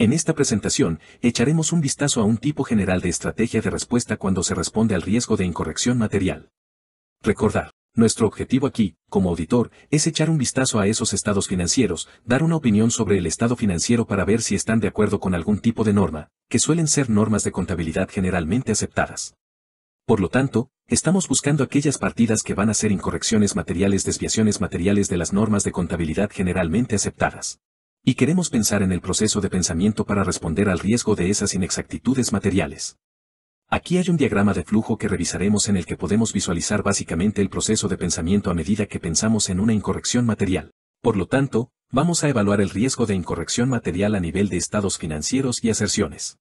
En esta presentación, echaremos un vistazo a un tipo general de estrategia de respuesta cuando se responde al riesgo de incorrección material. Recordar, nuestro objetivo aquí, como auditor, es echar un vistazo a esos estados financieros, dar una opinión sobre el estado financiero para ver si están de acuerdo con algún tipo de norma, que suelen ser normas de contabilidad generalmente aceptadas. Por lo tanto, estamos buscando aquellas partidas que van a ser incorrecciones materiales, desviaciones materiales de las normas de contabilidad generalmente aceptadas. Y queremos pensar en el proceso de pensamiento para responder al riesgo de esas inexactitudes materiales. Aquí hay un diagrama de flujo que revisaremos en el que podemos visualizar básicamente el proceso de pensamiento a medida que pensamos en una incorrección material. Por lo tanto, vamos a evaluar el riesgo de incorrección material a nivel de estados financieros y aserciones.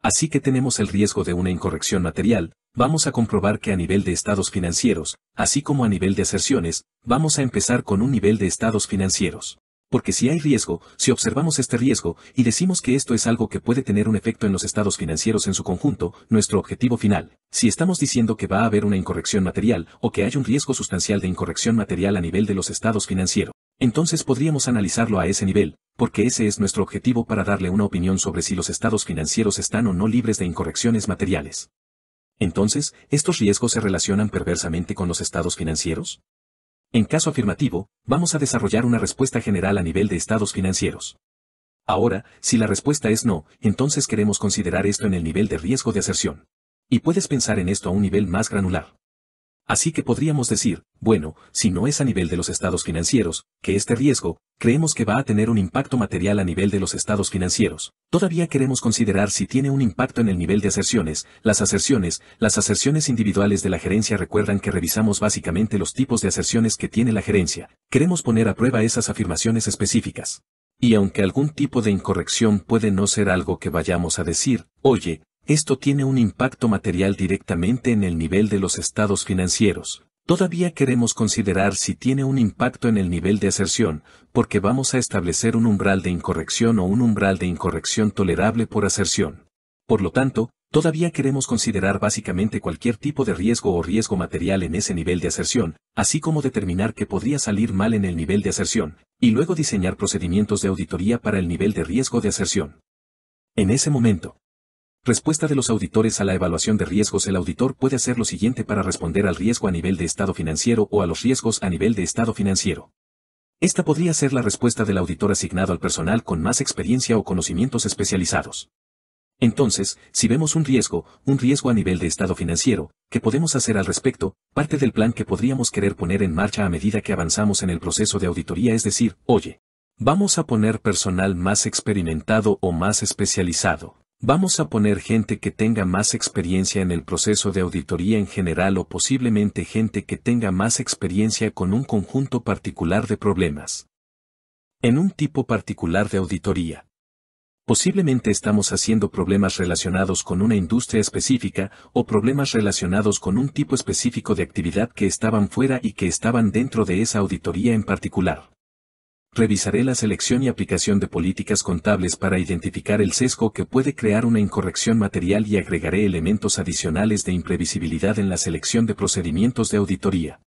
Así que tenemos el riesgo de una incorrección material, vamos a comprobar que a nivel de estados financieros, así como a nivel de aserciones, vamos a empezar con un nivel de estados financieros. Porque si hay riesgo, si observamos este riesgo, y decimos que esto es algo que puede tener un efecto en los estados financieros en su conjunto, nuestro objetivo final, si estamos diciendo que va a haber una incorrección material o que hay un riesgo sustancial de incorrección material a nivel de los estados financieros, entonces podríamos analizarlo a ese nivel, porque ese es nuestro objetivo para darle una opinión sobre si los estados financieros están o no libres de incorrecciones materiales. Entonces, ¿estos riesgos se relacionan perversamente con los estados financieros? En caso afirmativo, vamos a desarrollar una respuesta general a nivel de estados financieros. Ahora, si la respuesta es no, entonces queremos considerar esto en el nivel de riesgo de aserción. Y puedes pensar en esto a un nivel más granular. Así que podríamos decir, bueno, si no es a nivel de los estados financieros, que este riesgo, creemos que va a tener un impacto material a nivel de los estados financieros. Todavía queremos considerar si tiene un impacto en el nivel de aserciones, las aserciones, las aserciones individuales de la gerencia recuerdan que revisamos básicamente los tipos de aserciones que tiene la gerencia. Queremos poner a prueba esas afirmaciones específicas. Y aunque algún tipo de incorrección puede no ser algo que vayamos a decir, oye, esto tiene un impacto material directamente en el nivel de los estados financieros. Todavía queremos considerar si tiene un impacto en el nivel de aserción, porque vamos a establecer un umbral de incorrección o un umbral de incorrección tolerable por aserción. Por lo tanto, todavía queremos considerar básicamente cualquier tipo de riesgo o riesgo material en ese nivel de aserción, así como determinar que podría salir mal en el nivel de aserción, y luego diseñar procedimientos de auditoría para el nivel de riesgo de aserción. En ese momento, Respuesta de los auditores a la evaluación de riesgos. El auditor puede hacer lo siguiente para responder al riesgo a nivel de estado financiero o a los riesgos a nivel de estado financiero. Esta podría ser la respuesta del auditor asignado al personal con más experiencia o conocimientos especializados. Entonces, si vemos un riesgo, un riesgo a nivel de estado financiero, ¿qué podemos hacer al respecto? Parte del plan que podríamos querer poner en marcha a medida que avanzamos en el proceso de auditoría es decir, oye, vamos a poner personal más experimentado o más especializado. Vamos a poner gente que tenga más experiencia en el proceso de auditoría en general o posiblemente gente que tenga más experiencia con un conjunto particular de problemas. En un tipo particular de auditoría. Posiblemente estamos haciendo problemas relacionados con una industria específica o problemas relacionados con un tipo específico de actividad que estaban fuera y que estaban dentro de esa auditoría en particular revisaré la selección y aplicación de políticas contables para identificar el sesgo que puede crear una incorrección material y agregaré elementos adicionales de imprevisibilidad en la selección de procedimientos de auditoría.